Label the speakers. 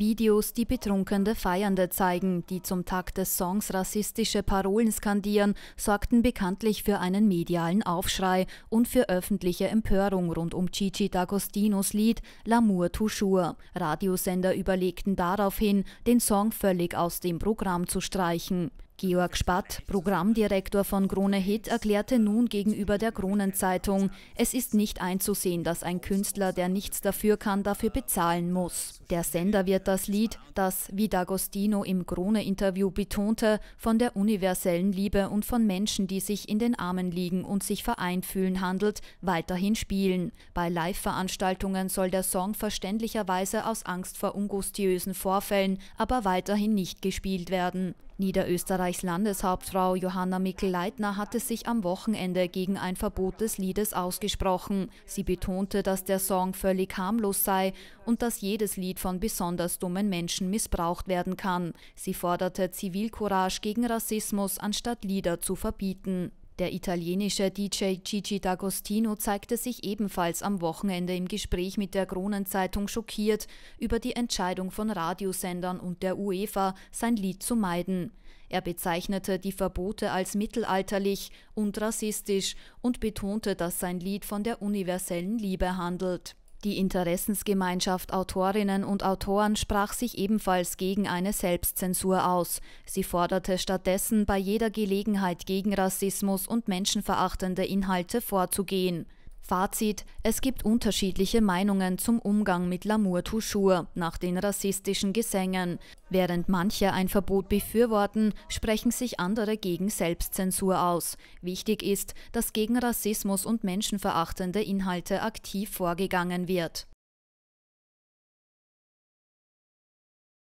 Speaker 1: Videos, die betrunkene Feiernde zeigen, die zum Takt des Songs rassistische Parolen skandieren, sorgten bekanntlich für einen medialen Aufschrei und für öffentliche Empörung rund um Chichi D'Agostinos Lied L'amour toujours. Radiosender überlegten daraufhin, den Song völlig aus dem Programm zu streichen. Georg Spatt, Programmdirektor von Krone Hit, erklärte nun gegenüber der Kronenzeitung, es ist nicht einzusehen, dass ein Künstler, der nichts dafür kann, dafür bezahlen muss. Der Sender wird das Lied, das, wie D'Agostino im Krone-Interview betonte, von der universellen Liebe und von Menschen, die sich in den Armen liegen und sich vereint fühlen, handelt, weiterhin spielen. Bei Live-Veranstaltungen soll der Song verständlicherweise aus Angst vor ungustiösen Vorfällen aber weiterhin nicht gespielt werden. Niederösterreichs Landeshauptfrau Johanna Mikl-Leitner hatte sich am Wochenende gegen ein Verbot des Liedes ausgesprochen. Sie betonte, dass der Song völlig harmlos sei und dass jedes Lied von besonders dummen Menschen missbraucht werden kann. Sie forderte Zivilcourage gegen Rassismus, anstatt Lieder zu verbieten. Der italienische DJ Gigi D'Agostino zeigte sich ebenfalls am Wochenende im Gespräch mit der Kronenzeitung schockiert über die Entscheidung von Radiosendern und der UEFA, sein Lied zu meiden. Er bezeichnete die Verbote als mittelalterlich und rassistisch und betonte, dass sein Lied von der universellen Liebe handelt. Die Interessensgemeinschaft Autorinnen und Autoren sprach sich ebenfalls gegen eine Selbstzensur aus. Sie forderte stattdessen bei jeder Gelegenheit gegen Rassismus und menschenverachtende Inhalte vorzugehen. Fazit: Es gibt unterschiedliche Meinungen zum Umgang mit L'amour toujours nach den rassistischen Gesängen. Während manche ein Verbot befürworten, sprechen sich andere gegen Selbstzensur aus. Wichtig ist, dass gegen Rassismus und menschenverachtende Inhalte aktiv vorgegangen wird